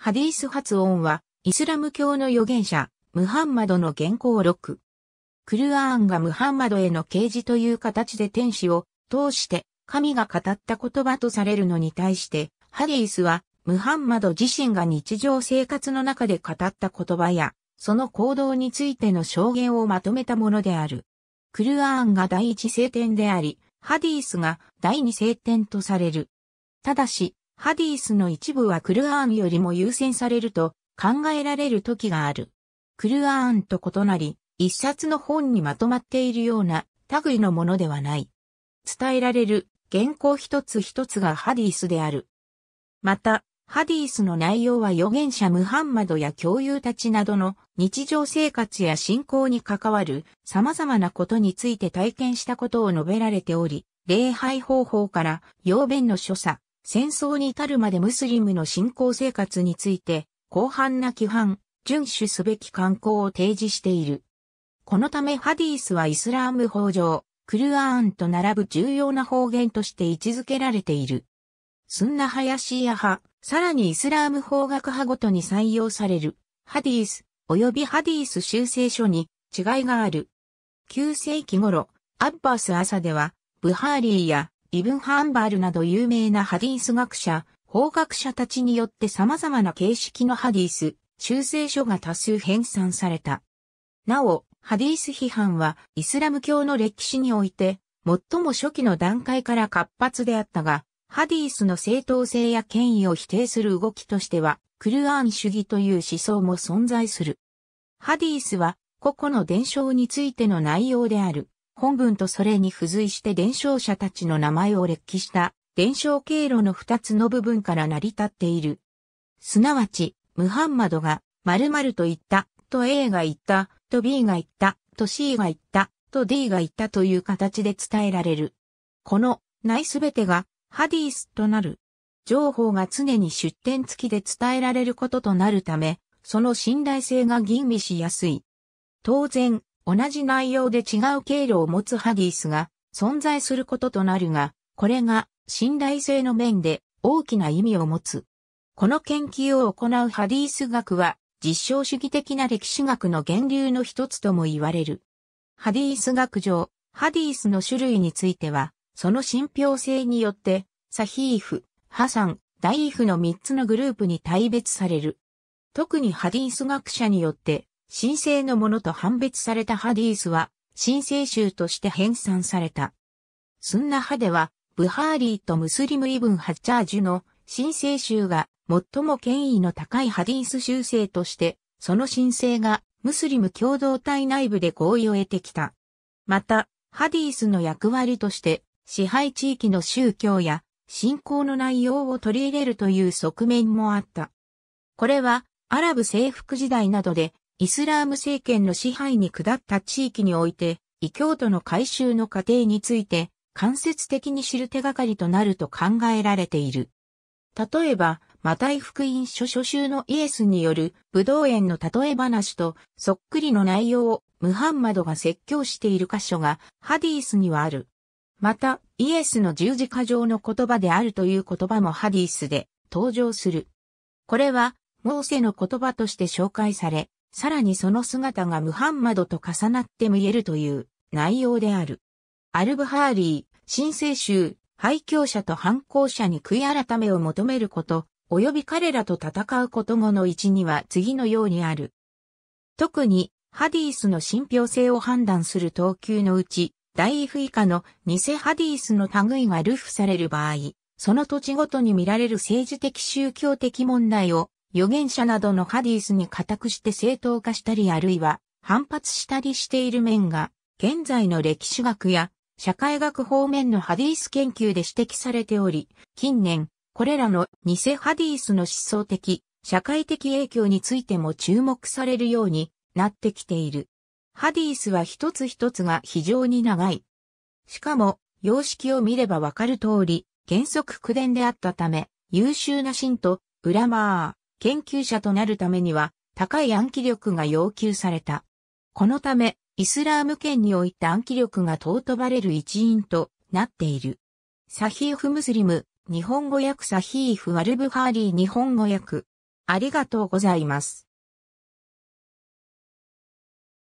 ハディース発音は、イスラム教の預言者、ムハンマドの原稿録。クルアーンがムハンマドへの啓示という形で天使を通して神が語った言葉とされるのに対して、ハディースはムハンマド自身が日常生活の中で語った言葉や、その行動についての証言をまとめたものである。クルアーンが第一聖典であり、ハディースが第二聖典とされる。ただし、ハディースの一部はクルアーンよりも優先されると考えられる時がある。クルアーンと異なり、一冊の本にまとまっているような類のものではない。伝えられる原稿一つ一つがハディースである。また、ハディースの内容は預言者ムハンマドや教友たちなどの日常生活や信仰に関わる様々なことについて体験したことを述べられており、礼拝方法から、要弁の所作、戦争に至るまでムスリムの信仰生活について、広範な規範、遵守すべき慣行を提示している。このためハディースはイスラーム法上、クルアーンと並ぶ重要な方言として位置づけられている。スンナハヤシーア派、さらにイスラーム法学派ごとに採用される、ハディース、及びハディース修正書に違いがある。9世紀頃、アッバース・アサでは、ブハーリーやイブン・ハンバールなど有名なハディース学者、法学者たちによって様々な形式のハディース、修正書が多数編纂された。なお、ハディース批判はイスラム教の歴史において、最も初期の段階から活発であったが、ハディースの正当性や権威を否定する動きとしては、クルアーン主義という思想も存在する。ハディースは、個々の伝承についての内容である。本文とそれに付随して伝承者たちの名前を列記した伝承経路の二つの部分から成り立っている。すなわち、ムハンマドが〇〇と言ったと A が言ったと B が言ったと C が言ったと D が言ったという形で伝えられる。このないすべてがハディースとなる。情報が常に出典付きで伝えられることとなるため、その信頼性が吟味しやすい。当然、同じ内容で違う経路を持つハディスが存在することとなるが、これが信頼性の面で大きな意味を持つ。この研究を行うハディス学は実証主義的な歴史学の源流の一つとも言われる。ハディース学上、ハディースの種類については、その信憑性によって、サヒーフ、ハサン、ダイーフの3つのグループに大別される。特にハディース学者によって、神聖のものと判別されたハディースは、神聖宗として編纂された。スンナ派では、ブハーリーとムスリムイブン・ハッチャージュの神聖宗が最も権威の高いハディース修正として、その神聖がムスリム共同体内部で合意を得てきた。また、ハディースの役割として、支配地域の宗教や信仰の内容を取り入れるという側面もあった。これは、アラブ征服時代などでイスラーム政権の支配に下った地域において、異教徒の改修の過程について、間接的に知る手がかりとなると考えられている。例えば、マタイ福音書初集のイエスによる武道園の例え話とそっくりの内容をムハンマドが説教している箇所がハディースにはある。また、イエスの十字架上の言葉であるという言葉もハディースで登場する。これは、モーセの言葉として紹介され、さらにその姿がムハンマドと重なって見えるという内容である。アルブハーリー、新聖宗、廃教者と反抗者に悔い改めを求めること、及び彼らと戦うこと後の位置には次のようにある。特に、ハディースの信憑性を判断する等級のうち、大イフ以下の偽ハディースの類が流布される場合、その土地ごとに見られる政治的宗教的問題を預言者などのハディースに固くして正当化したりあるいは反発したりしている面が、現在の歴史学や社会学方面のハディース研究で指摘されており、近年、これらの偽ハディースの思想的、社会的影響についても注目されるようになってきている。ハディースは一つ一つが非常に長い。しかも、様式を見ればわかる通り、原則苦伝であったため、優秀な信徒、ウラマー、研究者となるためには高い暗記力が要求された。このため、イスラーム圏において暗記力が尊ばれる一因となっている。サヒーフ・ムスリム、日本語訳サヒーフ・ワルブハーリー日本語訳。ありがとうございます。